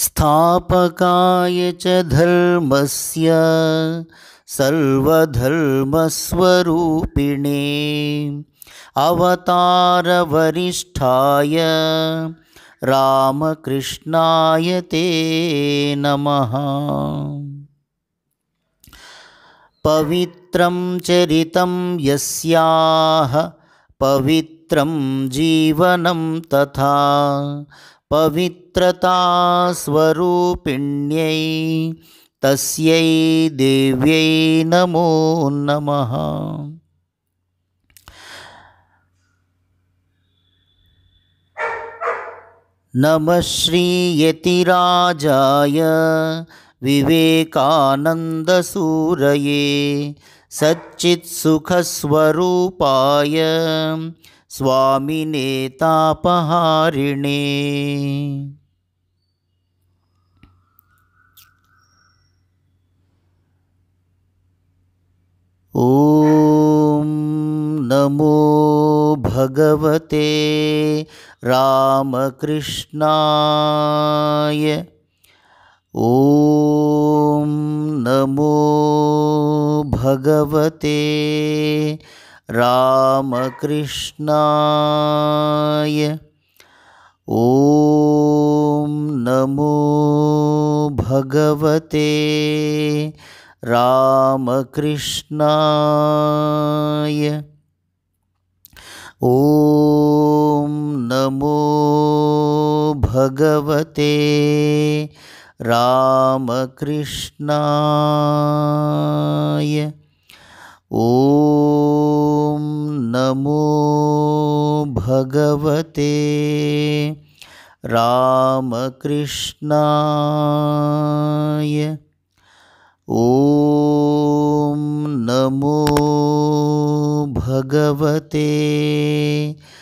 स्थापकाय च धर्मस्य सर्वधर्मस्वरूपिणे अवतारवरिष्ठाय रामकृष्णाय ते नमः पवित्रं चरितं यस्याः पवित्रं जीवनं तथा पवित्रता स्वरूपिण्यै तस्यै देव्यै नमो नमः नमः श्रीयतिराजाय विवेकानन्दसूरये सच्चित्सुखस्वरूपाय स्वामिनेतापहारिणे ॐ नमो भगवते रामकृष्णाय ओम नमो भगवते रामकृष्णाय ओम नमो भगवते रामकृष्णाय ओम नमो भगवते रामकृष्णाय ओम नमो भगवते रामकृष्णाय ॐ भगवते